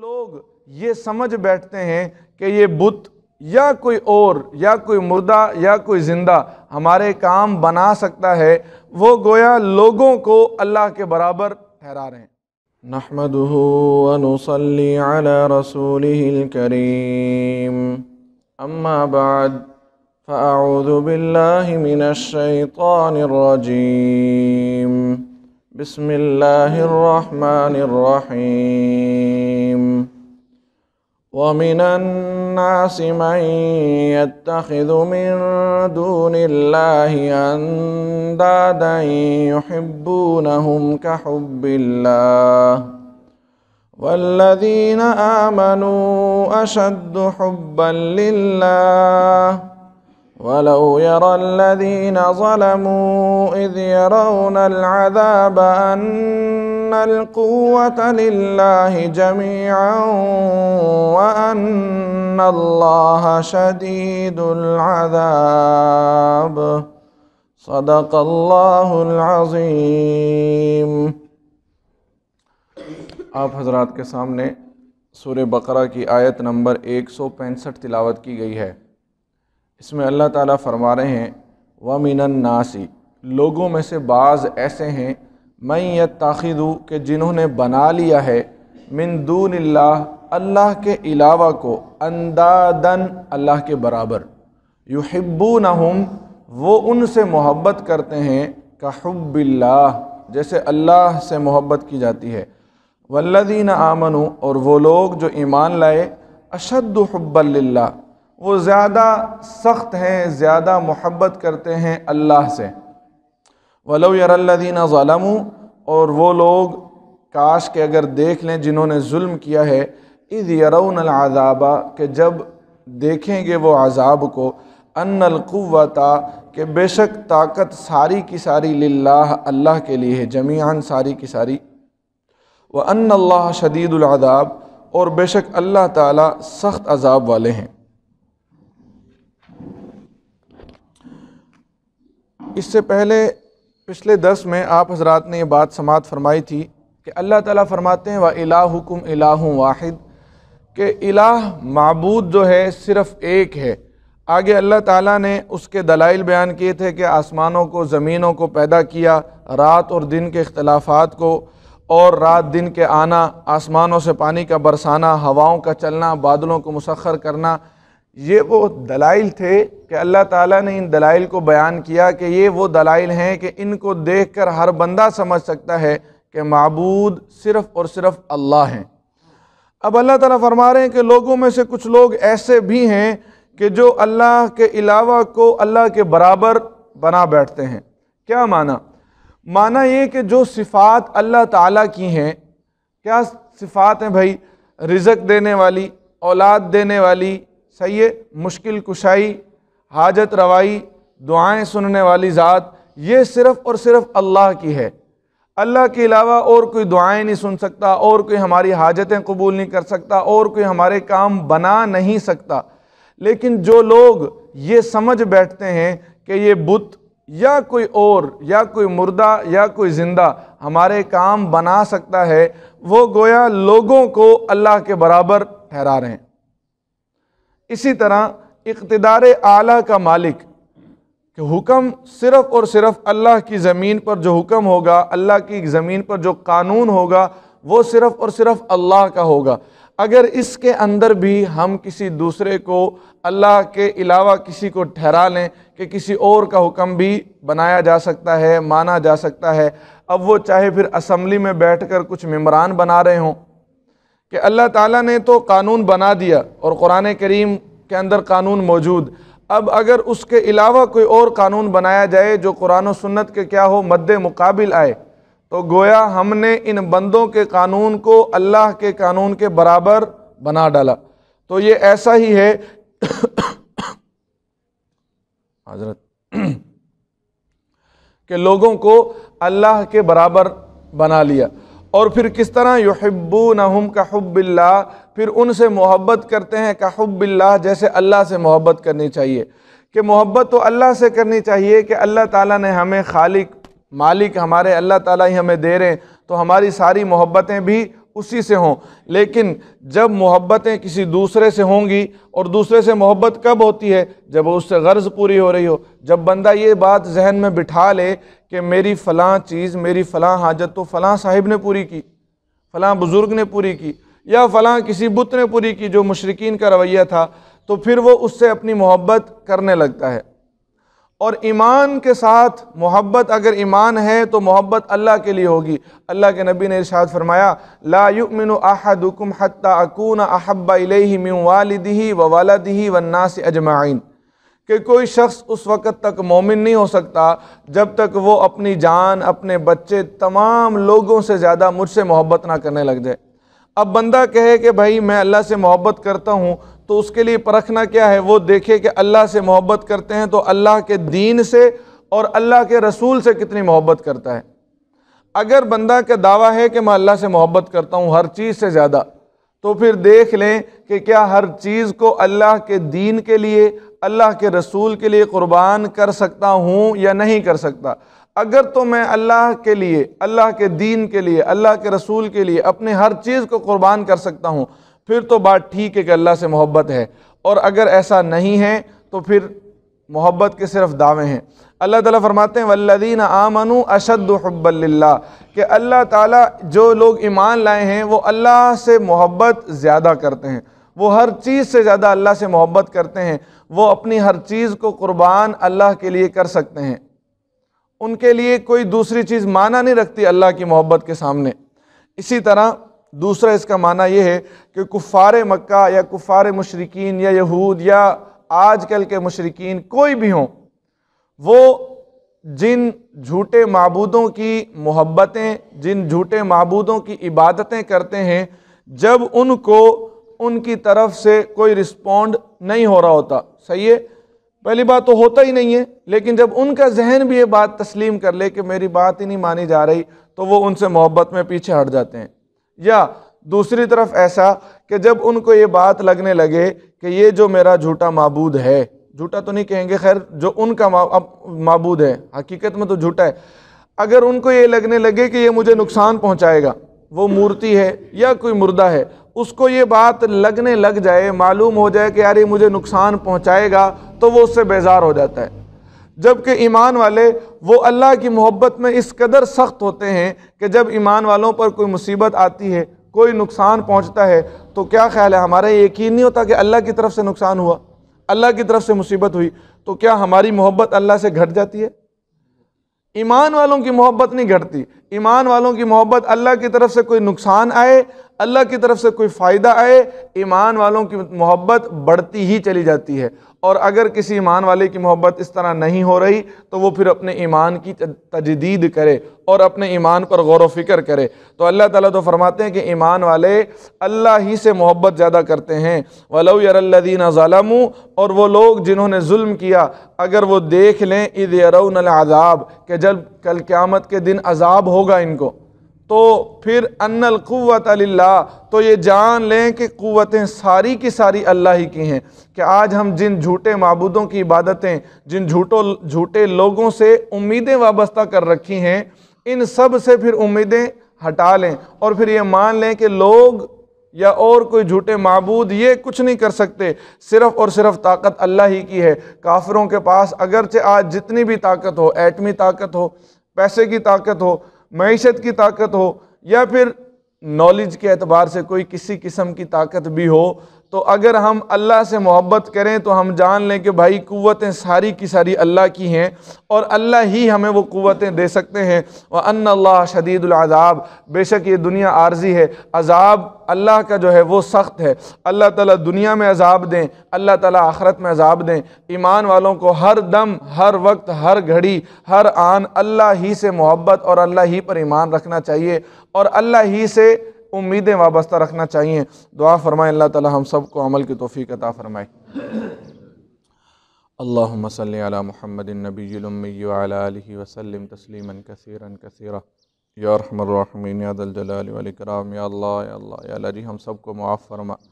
लोग ये समझ बैठते हैं कि ये बुत या कोई और या कोई मुर्दा या कोई ज़िंदा हमारे काम बना सकता है वो गोया लोगों को अल्लाह के बराबर ठहरा रहे हैं नहमद रसूल करीम अम्मा बाद रजीम بسم الله الرحمن الرحيم ومن الناس من يتخذ من دون الله اندادا يحبونهم كحب الله والذين امنوا اشد حبا لله ولو يرى الذين ظلموا إذ يرون العذاب أن القوة لله جميعا وأن الله شديد العذاب صدق الله العظيم آپ حضرات کے سامنے सूर्य بقرہ کی آیت نمبر 165 تلاوت کی گئی ہے इसमें अल्लाह ताला फरमा रहे हैं व नासी लोगों में से बाज़ ऐसे हैं मैं यह ताखिदू के जिन्होंने बना लिया है मिन दून अल्लाह के अलावा को अंदादन अल्लाह के बराबर युहब्बू हम वो उनसे मोहब्बत करते हैं कहब्बिल्ला जैसे अल्लाह से मोहब्बत की जाती है वल्लदीन आमनु और वो लोग जो ईमान लाए अशद हब्बल्ला वो ज़्यादा सख्त हैं ज़्यादा मोहब्बत करते हैं अल्लाह से वलो यरल्लिन ालम और वो लोग काश के अगर देख लें जिन्होंने जुल्म किया है इज़ यरौन अज़ाबा के जब देखेंगे वो अज़ाब को अनलक़वता के बेशक ताकत सारी की सारी लाह अल्लाह के लिए है जमीन सारी की सारी व अन शदीदुलदाब और बेशक अल्लाह ताला सख्त अज़ाब वाले हैं इससे पहले पिछले दस में आप हजरात ने यह बात समात फरमाई थी कि अल्लाह ताला फरमाते हैं व इला हुकुम इला वाहिद के इलाह मबूद जो है सिर्फ़ एक है आगे अल्लाह ताला ने उसके दलाइल बयान किए थे कि आसमानों को ज़मीनों को पैदा किया रात और दिन के अख्तलाफात को और रात दिन के आना आसमानों से पानी का बरसाना हवाओं का चलना बादलों को मुसखर करना ये वो दलाइल थे कि अल्लाह ताला ने इन दलाइल को बयान किया कि ये वो दलाइल हैं कि इनको देखकर हर बंदा समझ सकता है कि मबूद सिर्फ़ और सिर्फ़ अल्लाह हैं अब अल्लाह ताला फरमा रहे हैं कि लोगों में से कुछ लोग ऐसे भी हैं कि जो अल्लाह के अलावा को अल्लाह के बराबर बना बैठते हैं क्या माना माना ये कि जो सिफ़ात अल्लाह ताला की हैं क्या सिफ़ात हैं भाई रिजक देने वाली औलाद देने वाली सही है मुश्किल कुशाई हाजत रवाई दुआएं सुनने वाली ज़ात ये सिर्फ़ और सिर्फ़ अल्लाह की है अल्लाह के अलावा और कोई दुआएं नहीं सुन सकता और कोई हमारी हाजतें कबूल नहीं कर सकता और कोई हमारे काम बना नहीं सकता लेकिन जो लोग ये समझ बैठते हैं कि ये बुत या कोई और या कोई मुर्दा या कोई ज़िंदा हमारे काम बना सकता है वो गोया लोगों को अल्लाह के बराबर ठहरा रहे हैं इसी तरह इकतदार आला का मालिक कि हुक्म सिर्फ़ और सिर्फ़ अल्लाह की ज़मीन पर जो हुक्म होगा अल्लाह की ज़मीन पर जो कानून होगा वो सिर्फ़ और सिर्फ़ अल्लाह का होगा अगर इसके अंदर भी हम किसी दूसरे को अल्लाह के अलावा किसी को ठहरा लें कि किसी और का हुक्म भी बनाया जा सकता है माना जा सकता है अब वो चाहे फिर असम्बली में बैठकर कुछ मम्बरान बना रहे हों कि अल्लाह ताला ने तो कानून बना दिया और क़ुरान करीम के अंदर कानून मौजूद अब अगर उसके अलावा कोई और कानून बनाया जाए जो कुरान सन्नत के क्या हो मद्द मुकाबिल आए तो गोया हमने इन बंदों के कानून को अल्लाह के कानून के बराबर बना डाला तो ये ऐसा ही है हजरत के लोगों को अल्लाह के बराबर बना लिया और फिर किस तरह युहब्बू नहम का हब्बिल्ला फिर उनसे मोहब्बत करते हैं का हब्बिल्ला जैसे अल्लाह से मोहब्बत करनी चाहिए कि मोहब्बत तो अल्लाह से करनी चाहिए कि अल्लाह ताला ने हमें खालिक मालिक हमारे अल्लाह ताला ही हमें दे रहे हैं तो हमारी सारी मोहब्बतें भी उसी से हों लेकिन जब मोहब्बतें किसी दूसरे से होंगी और दूसरे से मोहब्बत कब होती है जब उससे गर्ज पूरी हो रही हो जब बंदा ये बात जहन में बिठा ले कि मेरी फ़लाँ चीज़ मेरी फ़लाँ हाजत तो फ़लाँ साहिब ने पूरी की फ़लाँ बुज़ुर्ग ने पूरी की या फ़लाँ किसी बुत ने पूरी की जो मशरकिन का रवैया था तो फिर वो उससे अपनी मोहब्बत करने लगता है और ईमान के साथ मोहब्बत अगर ईमान है तो मोहब्बत अल्लाह के लिए होगी अल्लाह के नबी ने इरशाद फरमाया ला युमिन अहदुकुम हत्ता अकून अहब्बा व मिन वालिदिही व वालदिही वन्नास अजमाइन कि कोई शख्स उस वक़्त तक मोमिन नहीं हो सकता जब तक वो अपनी जान अपने बच्चे तमाम लोगों से ज़्यादा मुझसे मोहब्बत ना करने लग जाए अब बंदा कहे कि भाई मैं अल्लाह से मोहब्बत करता हूँ तो उसके लिए परखना क्या है वो देखे कि अल्लाह से मोहब्बत करते हैं तो अल्लाह के दीन से और अल्लाह के रसूल से कितनी मोहब्बत करता है अगर बंदा का दावा है कि मैं अल्लाह से मोहब्बत करता हूँ हर चीज़ से ज़्यादा तो फिर देख लें कि क्या हर चीज़ को अल्लाह के दीन के लिए अल्लाह के रसूल के लिए क़ुरबान कर सकता हूँ या नहीं कर सकता अगर तो मैं अल्लाह के लिए अल्लाह के दीन के लिए अल्लाह के रसूल के लिए अपने हर चीज़ को क़ुरबान कर सकता हूँ फिर तो बात ठीक है कि अल्लाह से मोहब्बत है और अगर ऐसा नहीं है तो फिर मोहब्बत के सिर्फ दावे हैं अल्लाह ताला फरमाते हैं वल्लदीन आमनु अशद हब्बल्ला कि अल्लाह ताला जो लोग ईमान लाए हैं वो अल्लाह से मोहब्बत ज़्यादा करते हैं वो हर चीज़ से ज़्यादा अल्लाह से मोहब्बत करते हैं वो अपनी हर चीज़ को कुर्बान अल्लाह के लिए कर सकते हैं उनके लिए कोई दूसरी चीज़ माना नहीं रखती अल्लाह की मोहब्बत के सामने इसी तरह दूसरा इसका माना यह है कि कुफ़ार मक्का या कुफ़ार मशरकिन या यहूद या आजकल के मशरकिन कोई भी हों वो जिन झूठे मबूदों की मोहब्बतें जिन झूठे मबूदों की इबादतें करते हैं जब उनको उनकी तरफ से कोई रिस्पॉन्ड नहीं हो रहा होता सही है पहली बात तो होता ही नहीं है लेकिन जब उनका जहन भी ये बात तस्लीम कर ले कि मेरी बात ही नहीं मानी जा रही तो वो उनसे मोहब्बत में पीछे हट जाते हैं या दूसरी तरफ ऐसा कि जब उनको ये बात लगने लगे कि ये जो मेरा झूठा मबूद है झूठा तो नहीं कहेंगे खैर जो उनका मबूद है हकीकत में तो झूठा है अगर उनको ये लगने लगे कि ये मुझे नुकसान पहुंचाएगा वो मूर्ति है या कोई मुर्दा है उसको ये बात लगने लग जाए मालूम हो जाए कि यार ये मुझे नुकसान पहुंचाएगा तो वो उससे बेजार हो जाता है जबकि ईमान वाले वो अल्लाह की मोहब्बत में इस कदर सख्त होते हैं कि जब ईमान वालों पर कोई मुसीबत आती है कोई नुकसान पहुंचता है तो क्या ख्याल है हमारा यकीन नहीं होता कि अल्लाह की तरफ से नुकसान हुआ अल्लाह की तरफ से मुसीबत हुई तो क्या हमारी मोहब्बत अल्लाह से घट जाती है ईमान वालों की मोहब्बत नहीं घटती ईमान वालों की मोहब्बत अल्लाह की तरफ से कोई नुकसान आए अल्लाह की तरफ से कोई फ़ायदा आए ईमान वालों की मोहब्बत बढ़ती ही चली जाती है और अगर किसी ईमान वाले की मोहब्बत इस तरह नहीं हो रही तो वो फिर अपने ईमान की तजदीद करे और अपने ईमान पर गौर व फिक्र करे तो अल्लाह ताला तो फरमाते हैं कि ईमान वाले अल्लाह ही से मोहब्बत ज़्यादा करते हैं वलऊ यरल्लिन ालमू और वो लोग जिन्होंने जुल्म किया अगर वो देख लें ईद यरउन आज़ाब के जब कल क़्यामत के दिन अजाब होगा इनको तो फिर अन्नल क़वत अल्ला तो ये जान लें कि क़वतें सारी की सारी अल्लाह ही की हैं कि आज हम जिन झूठे मबूदों की इबादतें जिन झूठों झूठे लोगों से उम्मीदें वाबस्ता कर रखी हैं इन सब से फिर उम्मीदें हटा लें और फिर ये मान लें कि लोग या और कोई झूठे मबूद ये कुछ नहीं कर सकते सिर्फ़ और सिर्फ ताकत अल्लाह ही की है काफिरों के पास अगरचे आज जितनी भी ताकत हो एटमी ताकत हो पैसे की ताकत हो मीशत की ताकत हो या फिर नॉलेज के एतबार से कोई किसी किस्म की ताकत भी हो तो अगर हम अल्लाह से मोहब्बत करें तो हम जान लें कि भाई क़वतें सारी की सारी अल्लाह की हैं और अल्लाह ही हमें वो क़वतें दे सकते हैं व अन्ला अल्लाह अजाब बेशक ये दुनिया आर्जी है अजाब अल्लाह का जो है वो सख्त है अल्लाह ताला दुनिया में अजाब दें अल्लाह ताला आखरत में अजाब दें ईमान वालों को हर दम हर वक्त हर घड़ी हर आन अल्लाह ही से मोहब्बत और अल्लाह ही पर ईमान रखना चाहिए और अल्लाह ही से उम्मीदें वाबस्ता रखना चाहिए दुआ फ़रमाए अल्लाह ताला हम सब को अमल की तोफ़ी अता फ़रमाए अल्लाम सल महमद नबीमी वसलम तस्लीम कसरा कसरा यारहमरमीन यादलजलाकराम या अल्लाह अल्लाह जी हम सबको मुआफ़ फरमा